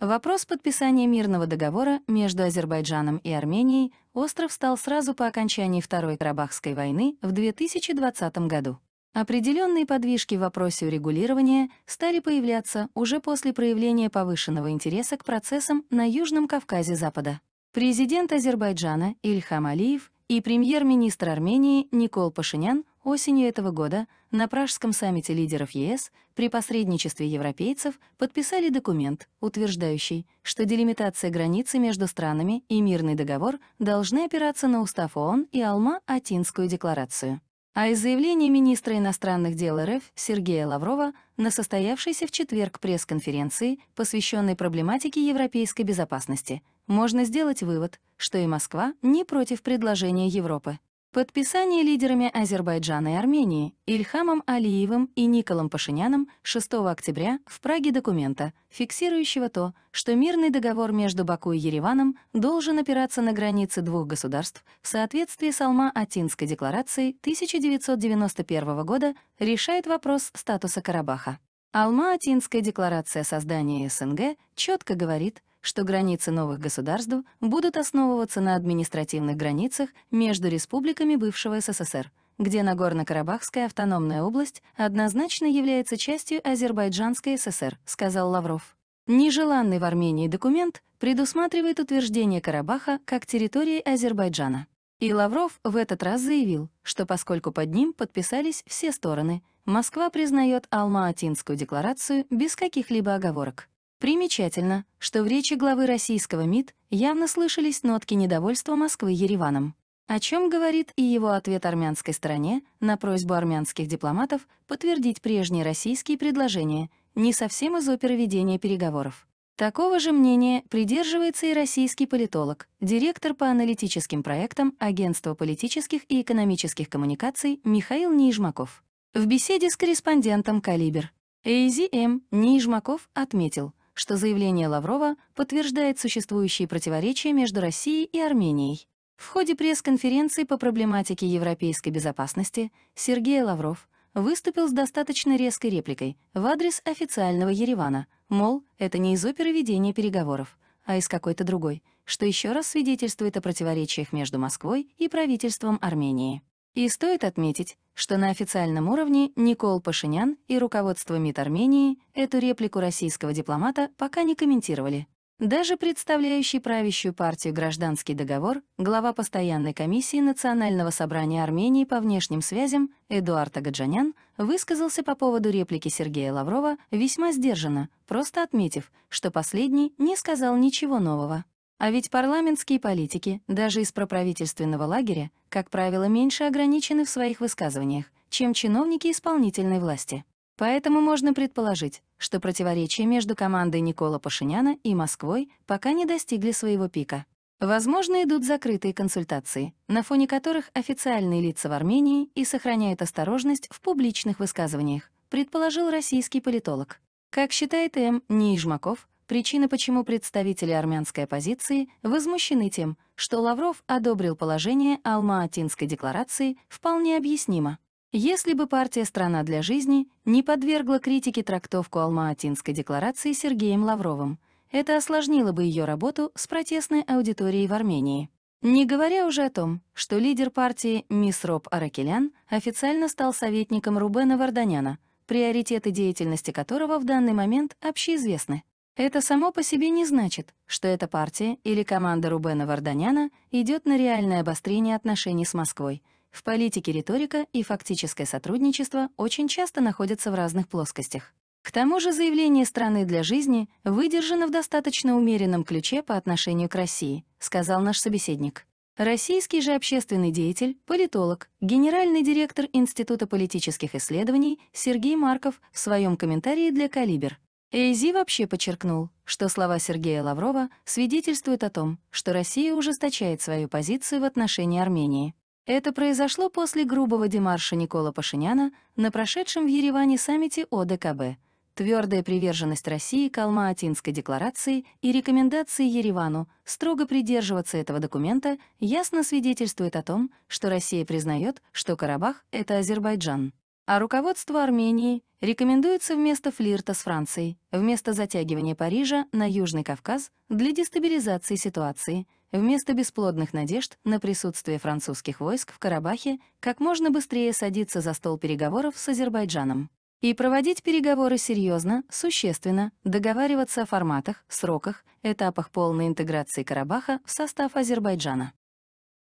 Вопрос подписания мирного договора между Азербайджаном и Арменией остров стал сразу по окончании Второй Карабахской войны в 2020 году. Определенные подвижки в вопросе урегулирования стали появляться уже после проявления повышенного интереса к процессам на Южном Кавказе Запада. Президент Азербайджана Ильхам Алиев и премьер-министр Армении Никол Пашинян Осенью этого года на Пражском саммите лидеров ЕС при посредничестве европейцев подписали документ, утверждающий, что делимитация границы между странами и мирный договор должны опираться на Устав ООН и Алма-Атинскую декларацию. А из заявления министра иностранных дел РФ Сергея Лаврова на состоявшейся в четверг пресс-конференции, посвященной проблематике европейской безопасности, можно сделать вывод, что и Москва не против предложения Европы. Подписание лидерами Азербайджана и Армении Ильхамом Алиевым и Николом Пашиняном 6 октября в Праге документа, фиксирующего то, что мирный договор между Баку и Ереваном должен опираться на границы двух государств в соответствии с Алма-Атинской декларацией 1991 года, решает вопрос статуса Карабаха. Алма-Атинская декларация создания СНГ четко говорит — что границы новых государств будут основываться на административных границах между республиками бывшего СССР, где Нагорно-Карабахская автономная область однозначно является частью Азербайджанской ССР, сказал Лавров. Нежеланный в Армении документ предусматривает утверждение Карабаха как территории Азербайджана. И Лавров в этот раз заявил, что поскольку под ним подписались все стороны, Москва признает Алма-Атинскую декларацию без каких-либо оговорок. Примечательно, что в речи главы российского МИД явно слышались нотки недовольства Москвы Ереваном, о чем говорит и его ответ армянской стороне на просьбу армянских дипломатов подтвердить прежние российские предложения, не совсем из оперы ведения переговоров. Такого же мнения придерживается и российский политолог, директор по аналитическим проектам Агентства политических и экономических коммуникаций Михаил Нижмаков. В беседе с корреспондентом «Калибр» ЭйзиМ Нижмаков отметил, что заявление Лаврова подтверждает существующие противоречия между Россией и Арменией. В ходе пресс-конференции по проблематике европейской безопасности Сергей Лавров выступил с достаточно резкой репликой в адрес официального Еревана, мол, это не из оперы ведения переговоров, а из какой-то другой, что еще раз свидетельствует о противоречиях между Москвой и правительством Армении. И стоит отметить, что на официальном уровне Никол Пашинян и руководство МИД Армении эту реплику российского дипломата пока не комментировали. Даже представляющий правящую партию «Гражданский договор» глава постоянной комиссии Национального собрания Армении по внешним связям Эдуард Агаджанян высказался по поводу реплики Сергея Лаврова весьма сдержанно, просто отметив, что последний не сказал ничего нового. А ведь парламентские политики, даже из проправительственного лагеря, как правило, меньше ограничены в своих высказываниях, чем чиновники исполнительной власти. Поэтому можно предположить, что противоречия между командой Никола Пашиняна и Москвой пока не достигли своего пика. Возможно, идут закрытые консультации, на фоне которых официальные лица в Армении и сохраняют осторожность в публичных высказываниях, предположил российский политолог. Как считает М. Нижмаков, Причина, почему представители армянской оппозиции возмущены тем, что Лавров одобрил положение Алма-Атинской декларации, вполне объяснима. Если бы партия «Страна для жизни» не подвергла критике трактовку Алма-Атинской декларации Сергеем Лавровым, это осложнило бы ее работу с протестной аудиторией в Армении. Не говоря уже о том, что лидер партии мисс Роб Аракелян официально стал советником Рубена Варданяна, приоритеты деятельности которого в данный момент общеизвестны. Это само по себе не значит, что эта партия или команда Рубена Варданяна идет на реальное обострение отношений с Москвой. В политике риторика и фактическое сотрудничество очень часто находятся в разных плоскостях. К тому же заявление страны для жизни выдержано в достаточно умеренном ключе по отношению к России, сказал наш собеседник. Российский же общественный деятель, политолог, генеральный директор Института политических исследований Сергей Марков в своем комментарии для Калибер. Эйзи вообще подчеркнул, что слова Сергея Лаврова свидетельствуют о том, что Россия ужесточает свою позицию в отношении Армении. Это произошло после грубого демарша Никола Пашиняна на прошедшем в Ереване саммите ОДКБ. Твердая приверженность России к Алма-Атинской декларации и рекомендации Еревану строго придерживаться этого документа ясно свидетельствует о том, что Россия признает, что Карабах — это Азербайджан. А руководство Армении рекомендуется вместо флирта с Францией, вместо затягивания Парижа на Южный Кавказ для дестабилизации ситуации, вместо бесплодных надежд на присутствие французских войск в Карабахе как можно быстрее садиться за стол переговоров с Азербайджаном и проводить переговоры серьезно, существенно, договариваться о форматах, сроках, этапах полной интеграции Карабаха в состав Азербайджана.